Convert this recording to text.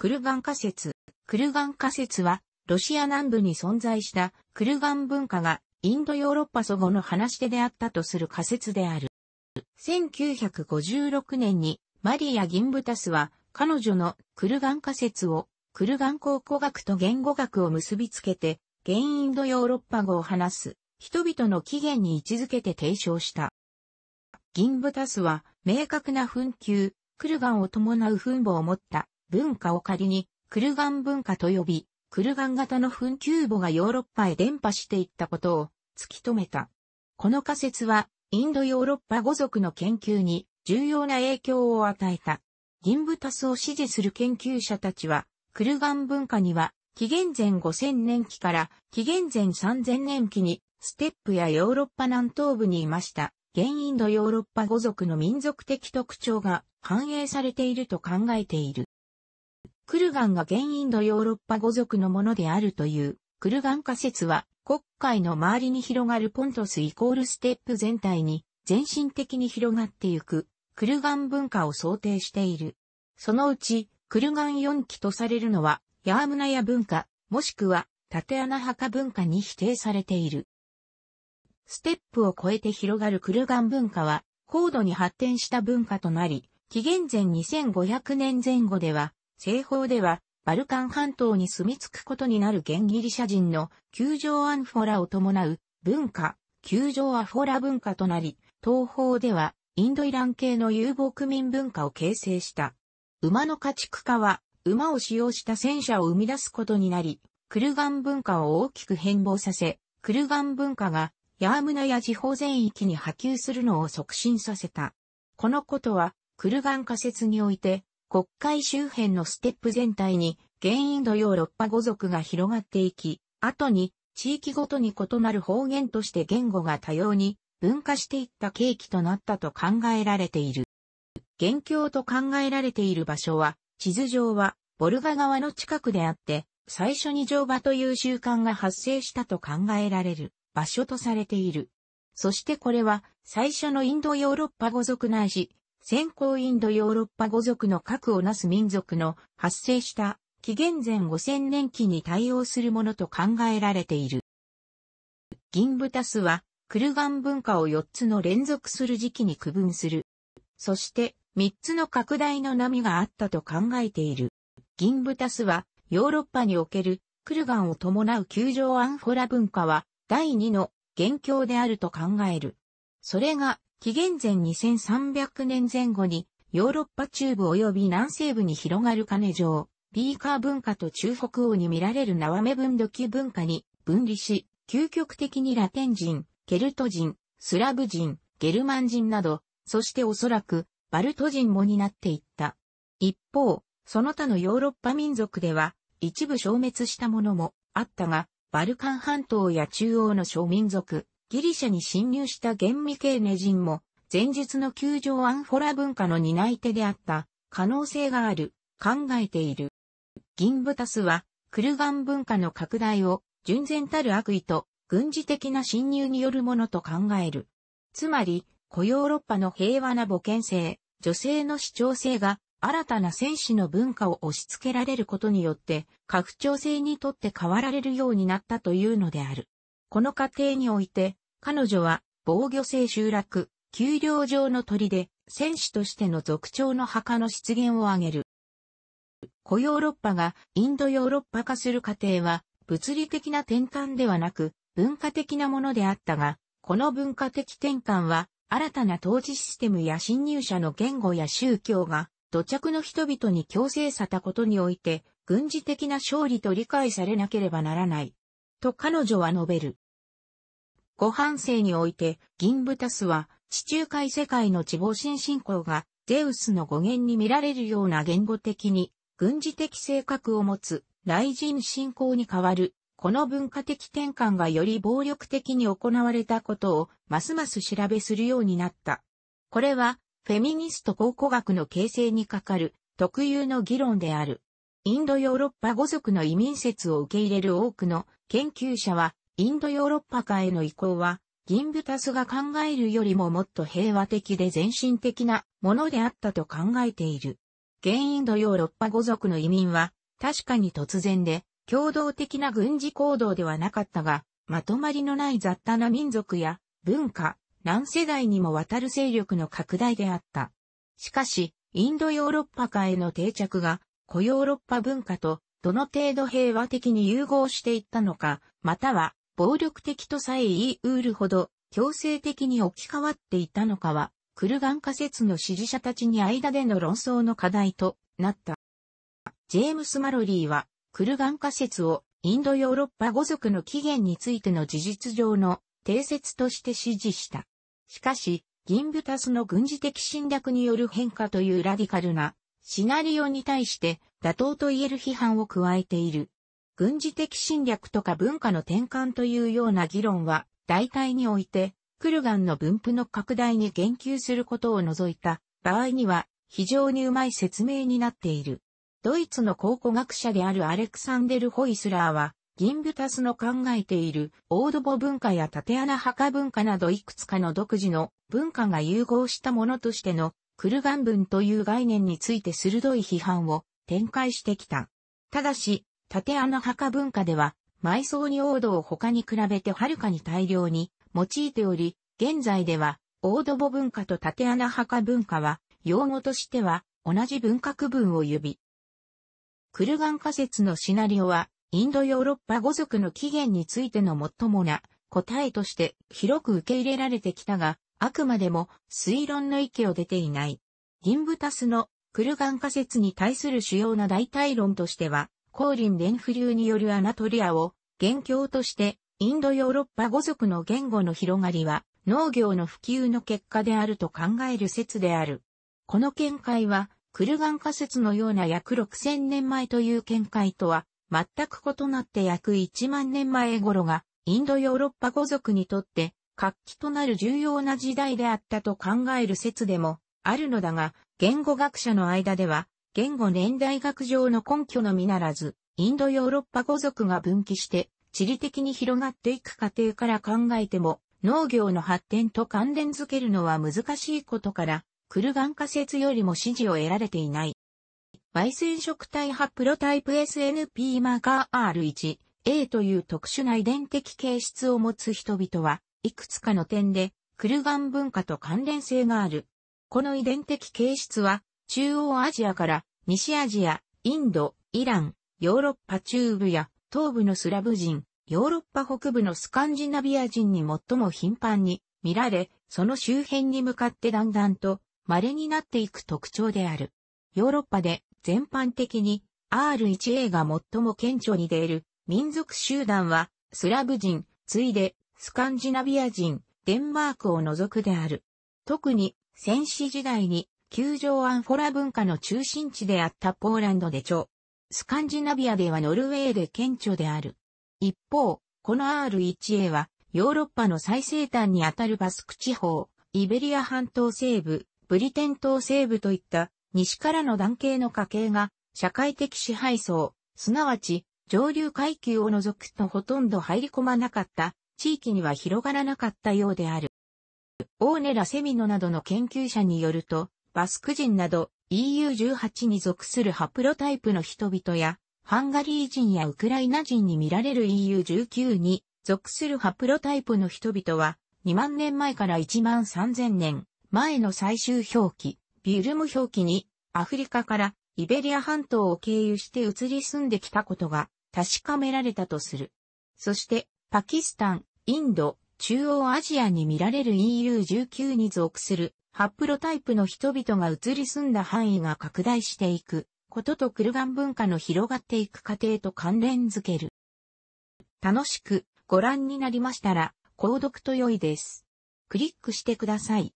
クルガン仮説。クルガン仮説は、ロシア南部に存在したクルガン文化がインドヨーロッパ祖語の話し手であったとする仮説である。1956年にマリア・ギンブタスは彼女のクルガン仮説をクルガン考古学と言語学を結びつけて、現インドヨーロッパ語を話す人々の起源に位置づけて提唱した。ギンブタスは明確な紛糾、クルガンを伴う墳墓を持った文化を仮に、クルガン文化と呼び、クルガン型の墳丘墓がヨーロッパへ伝播していったことを突き止めた。この仮説は、インドヨーロッパ語族の研究に重要な影響を与えた。銀ブタスを支持する研究者たちは、クルガン文化には、紀元前5000年期から紀元前3000年期に、ステップやヨーロッパ南東部にいました。現インドヨーロッパ語族の民族的特徴が反映されていると考えている。クルガンが原因のヨーロッパ語族のものであるという、クルガン仮説は、国会の周りに広がるポントスイコールステップ全体に、全身的に広がってゆく、クルガン文化を想定している。そのうち、クルガン4期とされるのは、ヤームナヤ文化、もしくは、縦穴墓文化に否定されている。ステップを超えて広がるクルガン文化は、高度に発展した文化となり、紀元前2500年前後では、西方では、バルカン半島に住み着くことになる現ギリシャ人の、球場アンフォラを伴う文化、球場アフォラ文化となり、東方では、インドイラン系の遊牧民文化を形成した。馬の家畜化は、馬を使用した戦車を生み出すことになり、クルガン文化を大きく変貌させ、クルガン文化がヤームナや地方全域に波及するのを促進させた。このことは、クルガン仮説において、国会周辺のステップ全体に、原因土ヨーロッパ語族が広がっていき、後に、地域ごとに異なる方言として言語が多様に分化していった契機となったと考えられている。元凶と考えられている場所は、地図上は、ボルガ川の近くであって、最初に乗馬という習慣が発生したと考えられる場所とされている。そしてこれは、最初のインドヨーロッパ語族なし、先行インドヨーロッパ語族の核をなす民族の発生した紀元前5000年期に対応するものと考えられている。銀豚スはクルガン文化を4つの連続する時期に区分する。そして3つの拡大の波があったと考えている。銀豚スはヨーロッパにおけるクルガンを伴う球場アンフォラ文化は第2の元凶であると考える。それが紀元前2300年前後にヨーロッパ中部及び南西部に広がる金城、ビーカー文化と中北王に見られる縄目分土器文化に分離し、究極的にラテン人、ケルト人、スラブ人、ゲルマン人など、そしておそらくバルト人もになっていった。一方、その他のヨーロッパ民族では一部消滅したものもあったが、バルカン半島や中央の小民族、ギリシャに侵入した厳密系ケネ人も、前述の球場アンフォラ文化の担い手であった可能性がある、考えている。ギンブタスは、クルガン文化の拡大を、純然たる悪意と、軍事的な侵入によるものと考える。つまり、古ヨーロッパの平和な母権性、女性の主張性が、新たな戦士の文化を押し付けられることによって、拡張性にとって変わられるようになったというのである。この過程において、彼女は防御性集落、丘陵上の鳥で、戦士としての族長の墓の出現を挙げる。古ヨーロッパがインドヨーロッパ化する過程は、物理的な転換ではなく、文化的なものであったが、この文化的転換は、新たな統治システムや侵入者の言語や宗教が、土着の人々に強制さたことにおいて、軍事的な勝利と理解されなければならない。と彼女は述べる。ご半生において、銀ブタスは、地中海世界の地方神信仰が、ゼウスの語源に見られるような言語的に、軍事的性格を持つ、雷神信仰に代わる、この文化的転換がより暴力的に行われたことを、ますます調べするようになった。これは、フェミニスト考古学の形成にかかる、特有の議論である。インドヨーロッパ語族の移民説を受け入れる多くの研究者は、インドヨーロッパ化への移行は、ギンブタスが考えるよりももっと平和的で全身的なものであったと考えている。現インドヨーロッパ語族の移民は、確かに突然で、共同的な軍事行動ではなかったが、まとまりのない雑多な民族や文化、何世代にもわたる勢力の拡大であった。しかし、インドヨーロッパ化への定着が、古ヨーロッパ文化とどの程度平和的に融合していったのか、または暴力的とさえ言い得るほど、強制的に置き換わっていたのかは、クルガン仮説の支持者たちに間での論争の課題となった。ジェームス・マロリーは、クルガン仮説をインドヨーロッパ語族の起源についての事実上の定説として支持した。しかし、ギンブタスの軍事的侵略による変化というラディカルなシナリオに対して妥当と言える批判を加えている。軍事的侵略とか文化の転換というような議論は、大体において、クルガンの分布の拡大に言及することを除いた場合には、非常にうまい説明になっている。ドイツの考古学者であるアレクサンデル・ホイスラーは、ギンブタスの考えているオードボ文化や縦穴墓文化などいくつかの独自の文化が融合したものとしてのクルガン文という概念について鋭い批判を展開してきた。ただし、縦穴墓文化では、埋葬に王土を他に比べてはるかに大量に用いており、現在では、大土墓文化と縦穴墓文化は、用語としては、同じ文化区分を指。クルガン仮説のシナリオは、インドヨーロッパ語族の起源についての最もな答えとして広く受け入れられてきたが、あくまでも推論の域を出ていない。ギンブタスのクルガン仮説に対する主要な代替論としては、後輪伝浮流によるアナトリアを元凶としてインドヨーロッパ語族の言語の広がりは農業の普及の結果であると考える説である。この見解はクルガン仮説のような約6000年前という見解とは全く異なって約1万年前頃がインドヨーロッパ語族にとって活気となる重要な時代であったと考える説でもあるのだが言語学者の間では言語年代学上の根拠のみならず、インドヨーロッパ語族が分岐して、地理的に広がっていく過程から考えても、農業の発展と関連づけるのは難しいことから、クルガン仮説よりも支持を得られていない。焙煎色体派プロタイプ SNP マーカー R1、A という特殊な遺伝的形質を持つ人々は、いくつかの点で、クルガン文化と関連性がある。この遺伝的形質は、中央アジアから西アジア、インド、イラン、ヨーロッパ中部や東部のスラブ人、ヨーロッパ北部のスカンジナビア人に最も頻繁に見られ、その周辺に向かってだんだんと稀になっていく特徴である。ヨーロッパで全般的に R1A が最も顕著に出る民族集団はスラブ人、ついでスカンジナビア人、デンマークを除くである。特に戦死時代に球場アンフォラ文化の中心地であったポーランドで著。スカンジナビアではノルウェーで顕著である。一方、この R1A はヨーロッパの最西端にあたるバスク地方、イベリア半島西部、ブリテン島西部といった西からの男系の家系が社会的支配層、すなわち上流階級を除くとほとんど入り込まなかった地域には広がらなかったようである。オーネラ・セミノなどの研究者によると、バスク人など EU18 に属するハプロタイプの人々や、ハンガリー人やウクライナ人に見られる EU19 に属するハプロタイプの人々は、2万年前から1万3000年前の最終表記、ビュルム表記に、アフリカからイベリア半島を経由して移り住んできたことが確かめられたとする。そして、パキスタン、インド、中央アジアに見られる EU19 に属するハプロタイプの人々が移り住んだ範囲が拡大していくこととクルガン文化の広がっていく過程と関連づける。楽しくご覧になりましたら、購読と良いです。クリックしてください。